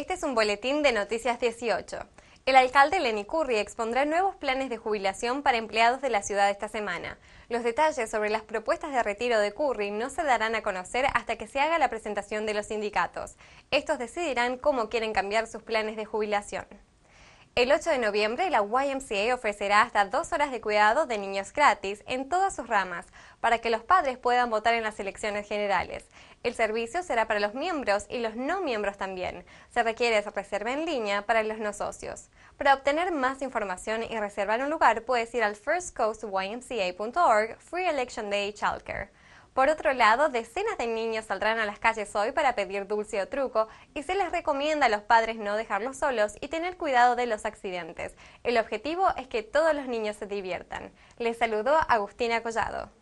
Este es un boletín de Noticias 18. El alcalde Lenny Curry expondrá nuevos planes de jubilación para empleados de la ciudad esta semana. Los detalles sobre las propuestas de retiro de Curry no se darán a conocer hasta que se haga la presentación de los sindicatos. Estos decidirán cómo quieren cambiar sus planes de jubilación. El 8 de noviembre, la YMCA ofrecerá hasta dos horas de cuidado de niños gratis en todas sus ramas para que los padres puedan votar en las elecciones generales. El servicio será para los miembros y los no miembros también. Se requiere esa reserva en línea para los no socios. Para obtener más información y reservar un lugar, puedes ir al firstcoastymca.org Free Election Day Childcare. Por otro lado, decenas de niños saldrán a las calles hoy para pedir dulce o truco y se les recomienda a los padres no dejarlos solos y tener cuidado de los accidentes. El objetivo es que todos los niños se diviertan. Les saludó Agustina Collado.